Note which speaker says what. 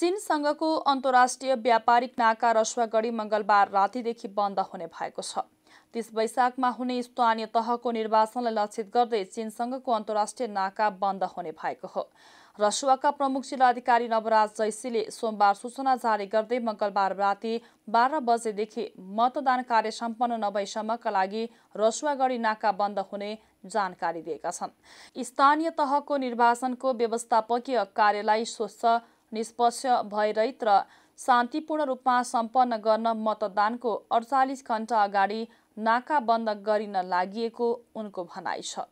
Speaker 1: चीनसँगको अन्तर्राष्ट्रिय व्यापारिक नाका रसुवागढी मङ्गलबार रातिदेखि बन्द हुने भएको छ तिस वैशाखमा हुने स्थानीय तहको निर्वाचनलाई लक्षित गर्दै चीनसँगको अन्तर्राष्ट्रिय नाका बन्द हुने भएको हो रसुवाका प्रमुख जिल्लाधिकारी नवराज जैसीले सोमबार सूचना जारी गर्दै मङ्गलबार राति बाह्र बजेदेखि मतदान कार्य सम्पन्न नभएसम्मका लागि रसुवागढी नाका बन्द हुने जानकारी दिएका छन् स्थानीय तहको निर्वाचनको व्यवस्थापकीय कार्यलाई स्वच्छ निष्पक्ष भइरहित र शान्तिपूर्ण रूपमा सम्पन्न गर्न मतदानको अडचालिस घण्टा अगाडि नाका बन्द गरिन लागि उनको भनाइ छ